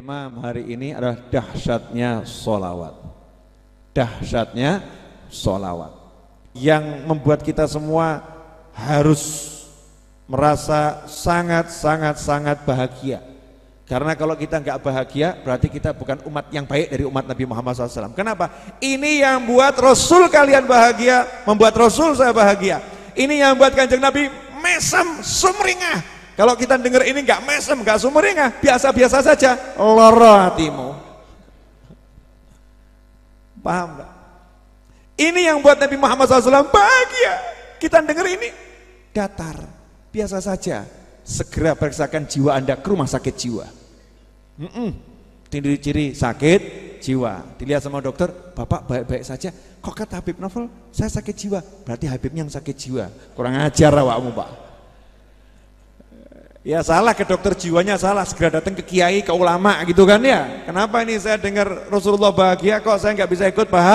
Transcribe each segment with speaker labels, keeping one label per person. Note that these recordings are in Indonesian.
Speaker 1: tema hari ini adalah dahsyatnya solawat dahsyatnya solawat yang membuat kita semua harus merasa sangat-sangat-sangat bahagia karena kalau kita nggak bahagia berarti kita bukan umat yang baik dari umat Nabi Muhammad SAW kenapa? ini yang buat Rasul kalian bahagia membuat Rasul saya bahagia ini yang buat kanjeng Nabi mesem sumringah kalau kita dengar ini nggak mesem, nggak sumringah, ya biasa-biasa saja, loro hatimu. Paham nggak? Ini yang buat Nabi Muhammad SAW bahagia. Kita dengar ini datar, biasa saja. Segera periksakan jiwa Anda ke rumah sakit jiwa. Mm -mm. Ciri-ciri sakit jiwa. Dilihat sama dokter, bapak baik-baik saja. Kok kata Habib Novel, saya sakit jiwa. Berarti Habibnya yang sakit jiwa. Kurang ajar awakmu pak. Ya salah ke dokter jiwanya salah, segera datang ke kiai, ke ulama gitu kan ya. Kenapa ini saya dengar Rasulullah bahagia kok saya nggak bisa ikut bah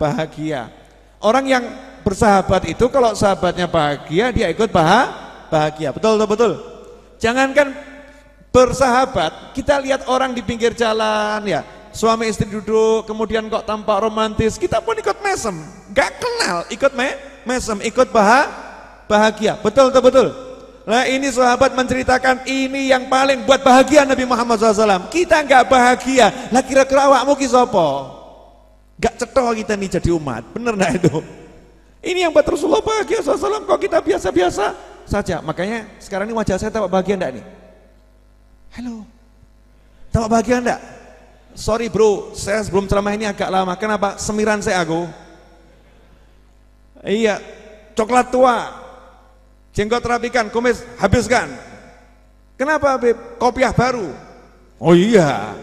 Speaker 1: bahagia. Orang yang bersahabat itu kalau sahabatnya bahagia dia ikut bah bahagia. Betul betul betul. Jangankan bersahabat, kita lihat orang di pinggir jalan ya, suami istri duduk, kemudian kok tampak romantis, kita pun ikut mesem. nggak kenal, ikut me mesem, ikut bah bahagia. Betul betul betul. Nah ini sahabat menceritakan ini yang paling buat bahagia Nabi Muhammad SAW. Kita nggak bahagia. Lah kira-kira awakmu kisopo nggak Gak cetoh kita nih jadi umat. Bener nggak itu? Ini yang buat Rasulullah bahagia SAW. Kok kita biasa-biasa saja? Makanya sekarang ini wajah saya tampak bahagia ndak nih? Halo. Tampak bahagia ndak? Sorry bro, saya sebelum ceramah ini agak lama. Kenapa? Semiran saya aku. Iya, coklat tua Jenggot rapikan, kumis habiskan. Kenapa Habib? Kopiah baru. Oh iya.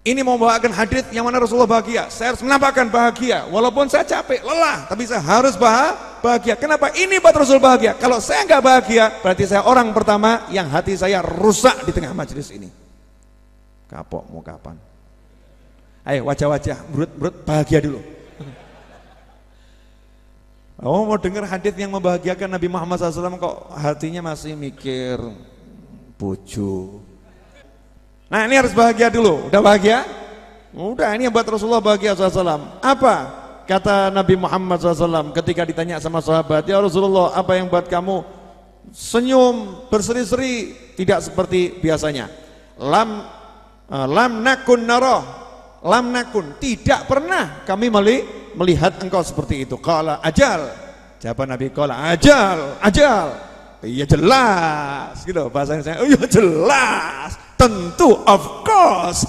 Speaker 1: Ini mau membawakan hadis yang mana Rasulullah bahagia. Saya harus menampakkan bahagia. Walaupun saya capek, lelah, tapi saya harus bahagia. Kenapa? Ini buat Rasul bahagia. Kalau saya nggak bahagia, berarti saya orang pertama yang hati saya rusak di tengah majelis ini. Kapok mau kapan? Ayo wajah-wajah, berut-berut bahagia dulu. Oh mau dengar hadis yang membahagiakan Nabi Muhammad SAW kok hatinya masih mikir pucu? Nah ini harus bahagia dulu. Udah bahagia? Udah ini yang buat Rasulullah bahagia SAW. Apa? Kata Nabi Muhammad SAW ketika ditanya sama sahabat, ya Rasulullah apa yang buat kamu senyum berseri-seri tidak seperti biasanya. Lam eh, lam nakun naroh, lam nakun tidak pernah kami melihat melihat engkau seperti itu kala ajal jawaban Nabi kala ajal ajal iya jelas gitu bahasanya saya iya jelas tentu of course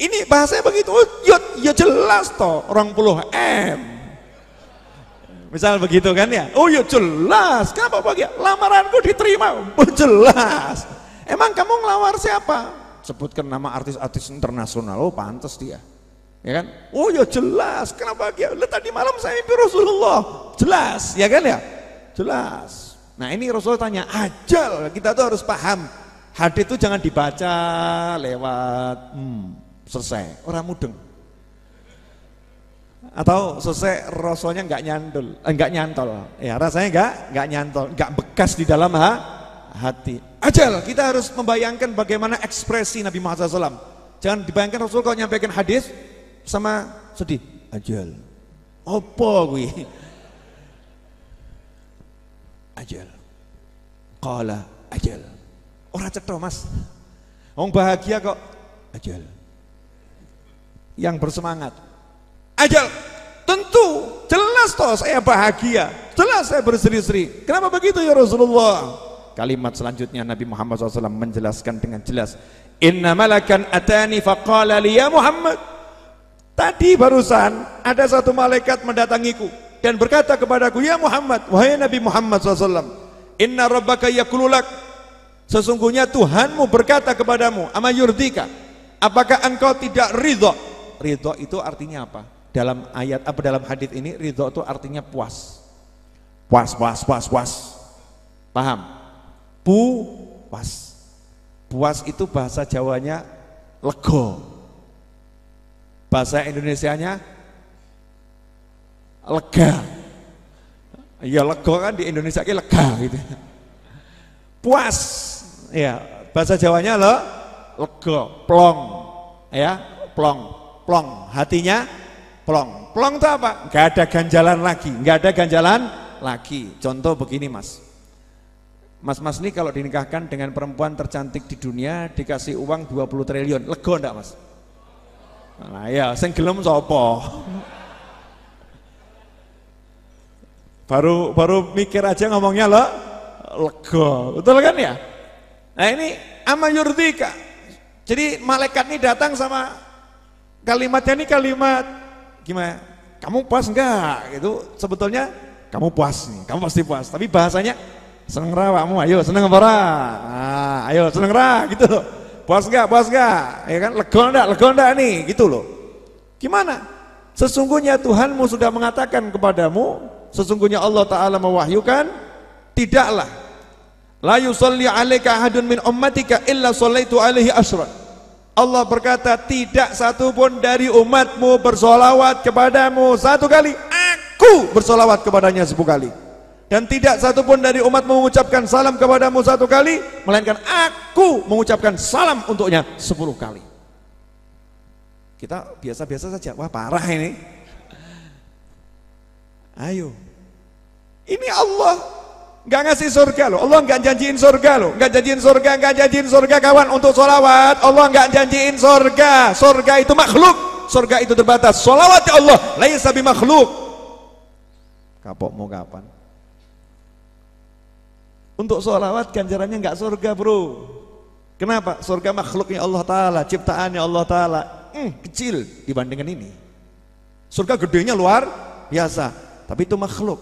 Speaker 1: ini bahasanya begitu oh, iya ya jelas toh orang puluh M Misal begitu kan ya. Oh iya jelas. Kenapa bagi Lamaranku diterima. Oh, jelas. Emang kamu ngelamar siapa? Sebutkan nama artis-artis internasional. Oh pantas dia ya kan? Oh ya jelas, kenapa bahagia? Lihat tadi malam saya mimpi Rasulullah, jelas, ya kan ya? Jelas. Nah ini Rasulullah tanya, ajal kita tuh harus paham. Hadis itu jangan dibaca lewat, hmm, selesai, orang mudeng. Atau selesai Rasulnya nggak nyantol, eh, nggak nyantol, ya rasanya nggak nggak nyantol, nggak bekas di dalam ha? hati. Ajal kita harus membayangkan bagaimana ekspresi Nabi Muhammad SAW. Jangan dibayangkan Rasul kalau nyampaikan hadis sama sedih ajal opo kuwi ajal qala ajal orang cetho mas wong bahagia kok ajal yang bersemangat ajal tentu jelas toh saya bahagia jelas saya berseri-seri kenapa begitu ya Rasulullah kalimat selanjutnya Nabi Muhammad SAW menjelaskan dengan jelas inna malakan atani faqala liya Muhammad Tadi barusan ada satu malaikat mendatangiku dan berkata kepadaku, "Ya Muhammad, wahai Nabi Muhammad SAW, inna rabbaka yakululak." Sesungguhnya Tuhanmu berkata kepadamu, "Amayurdika, apakah engkau tidak ridho?" Ridho itu artinya apa? Dalam ayat apa dalam hadis ini ridho itu artinya puas. Puas, puas, puas, puas. Paham? puas. Puas itu bahasa Jawanya lego Bahasa Indonesianya lega. Ya lega kan di Indonesia ini lega gitu. Puas. Ya, bahasa Jawanya lo lega, plong. Ya, plong, plong. Hatinya plong. Plong itu apa? Gak ada ganjalan lagi, gak ada ganjalan lagi. Contoh begini mas, Mas-mas ini kalau dinikahkan dengan perempuan tercantik di dunia dikasih uang 20 triliun, lego enggak mas? Nah ya sing gelem sapa? Baru baru mikir aja ngomongnya lo lega. Betul kan ya? Nah ini ama yurdika. Jadi malaikat ini datang sama kalimatnya ini kalimat gimana? Kamu puas enggak? Itu sebetulnya kamu puas nih, kamu pasti puas. Tapi bahasanya seneng ra kamu, ayo seneng apa Ah, ayo seneng ra gitu loh puas gak, puas gak, ya kan, lega enggak, lega enggak nih, gitu loh. Gimana? Sesungguhnya Tuhanmu sudah mengatakan kepadamu, sesungguhnya Allah Ta'ala mewahyukan, tidaklah. La yusalli alaika ahadun min ummatika illa sallaitu alaihi asyran. Allah berkata, tidak satu pun dari umatmu bersolawat kepadamu satu kali, aku bersolawat kepadanya sepuluh kali dan tidak satupun dari umat mengucapkan salam kepadamu satu kali melainkan aku mengucapkan salam untuknya sepuluh kali kita biasa-biasa saja wah parah ini ayo ini Allah nggak ngasih surga loh Allah nggak janjiin surga loh nggak janjiin surga nggak janjiin surga kawan untuk sholawat Allah nggak janjiin surga surga itu makhluk surga itu terbatas sholawat ya Allah sabi makhluk kapokmu kapan untuk sholawat ganjarannya nggak surga bro. Kenapa? Surga makhluknya Allah Ta'ala, ciptaannya Allah Ta'ala. Hmm, kecil dibandingkan ini. Surga gedenya luar biasa. Tapi itu makhluk.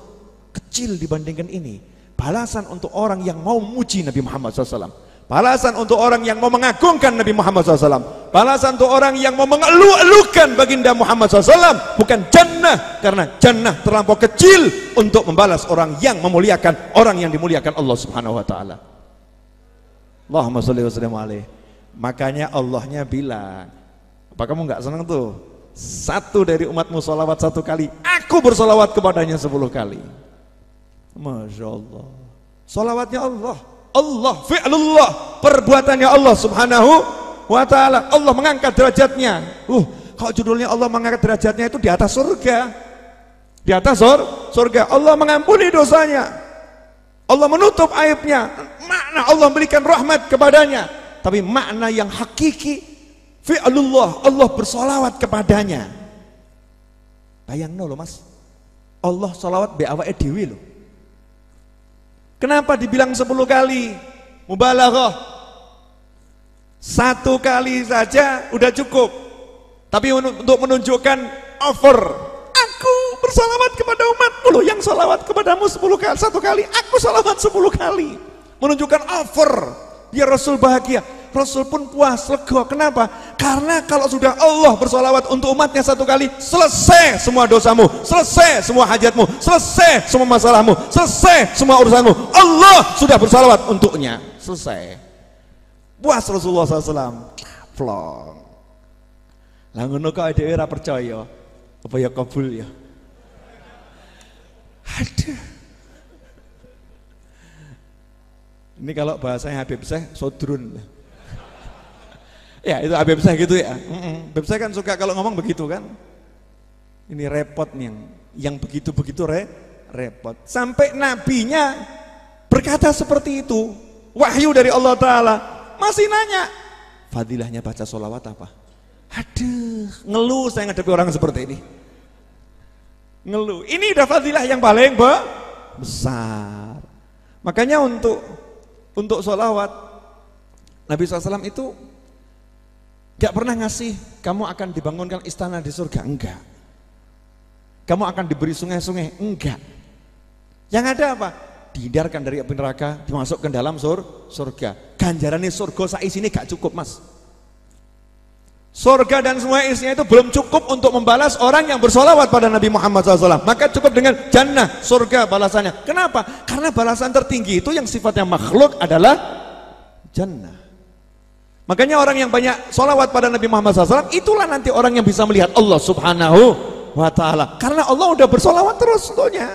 Speaker 1: Kecil dibandingkan ini. Balasan untuk orang yang mau muji Nabi Muhammad SAW Balasan untuk orang yang mau mengagungkan Nabi Muhammad SAW. Balasan untuk orang yang mau mengeluh-elukan baginda Muhammad SAW. Bukan jannah. Karena jannah terlampau kecil untuk membalas orang yang memuliakan. Orang yang dimuliakan Allah Subhanahu Wa Taala. Allahumma salli wa sallam alaih. Makanya Allahnya bilang. Apa kamu nggak senang tuh? Satu dari umatmu salawat satu kali. Aku bersolawat kepadanya sepuluh kali. Masya Allah. Salawatnya Allah. Allah fi'lullah perbuatannya Allah subhanahu wa ta'ala Allah mengangkat derajatnya uh kalau judulnya Allah mengangkat derajatnya itu di atas surga di atas sur surga Allah mengampuni dosanya Allah menutup aibnya makna Allah memberikan rahmat kepadanya tapi makna yang hakiki fi'lullah Allah bersolawat kepadanya bayang loh mas Allah solawat be awake loh Kenapa dibilang 10 kali? Mubalaghah. Satu kali saja udah cukup. Tapi untuk menunjukkan over aku bersalawat kepada umat puluh yang salawat kepadamu 10 kali satu kali aku salawat 10 kali menunjukkan over biar ya Rasul bahagia Rasul pun puas, lega. Kenapa? Karena kalau sudah Allah bersolawat untuk umatnya satu kali, selesai semua dosamu, selesai semua hajatmu, selesai semua masalahmu, selesai semua urusanmu. Allah sudah bersolawat untuknya. Selesai. Puas Rasulullah SAW. Plong. Lah ngono ada era percaya. Apa ya kabul ya? Aduh. Ini kalau bahasanya Habib sodrun. sodrun. Ya itu Habib saya gitu ya. Mm Habib saya kan suka kalau ngomong begitu kan. Ini repot nih yang yang begitu-begitu re, repot. Sampai nabinya berkata seperti itu. Wahyu dari Allah Ta'ala. Masih nanya. Fadilahnya baca solawat apa? Aduh, ngeluh saya ngadepi orang seperti ini. Ngeluh. Ini udah fadilah yang paling be besar. Makanya untuk untuk solawat Nabi SAW itu Gak pernah ngasih kamu akan dibangunkan istana di surga, enggak. Kamu akan diberi sungai-sungai, enggak. Yang ada apa? Dihindarkan dari api neraka, dimasukkan dalam sur surga. Ganjarannya surga saat ini gak cukup mas. Surga dan semua isinya itu belum cukup untuk membalas orang yang bersolawat pada Nabi Muhammad SAW. Maka cukup dengan jannah, surga balasannya. Kenapa? Karena balasan tertinggi itu yang sifatnya makhluk adalah jannah. Makanya orang yang banyak sholawat pada Nabi Muhammad SAW, itulah nanti orang yang bisa melihat Allah Subhanahu wa Ta'ala. Karena Allah udah bersolawat terus tentunya.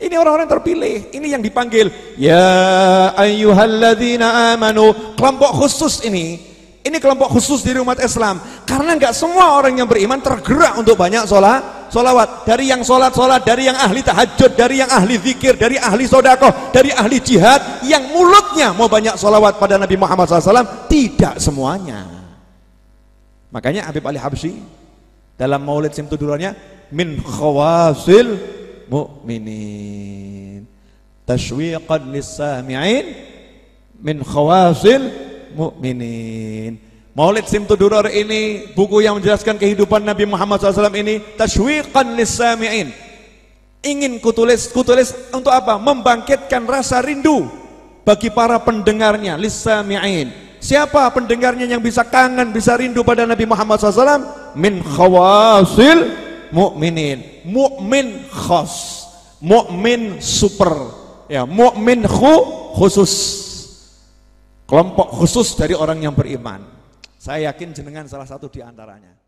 Speaker 1: Ini orang-orang terpilih, ini yang dipanggil ya ayyuhalladzina amanu. Kelompok khusus ini, ini kelompok khusus di umat Islam. Karena nggak semua orang yang beriman tergerak untuk banyak sholat solawat dari yang solat solat dari yang ahli tahajud dari yang ahli zikir dari ahli sodako, dari ahli jihad yang mulutnya mau banyak solawat pada Nabi Muhammad SAW tidak semuanya makanya Habib Ali Habsyi dalam maulid simtudurannya min khawasil mu'minin tashwiqan lissami'in min khawasil mu'minin Maulid Simtudurar ini buku yang menjelaskan kehidupan Nabi Muhammad SAW ini tashwiqan lisami'in ingin kutulis kutulis untuk apa? membangkitkan rasa rindu bagi para pendengarnya lisami'in siapa pendengarnya yang bisa kangen bisa rindu pada Nabi Muhammad SAW min khawasil mu'minin mu'min khas mu'min super ya mu'min khu khusus kelompok khusus dari orang yang beriman saya yakin jenengan salah satu di antaranya.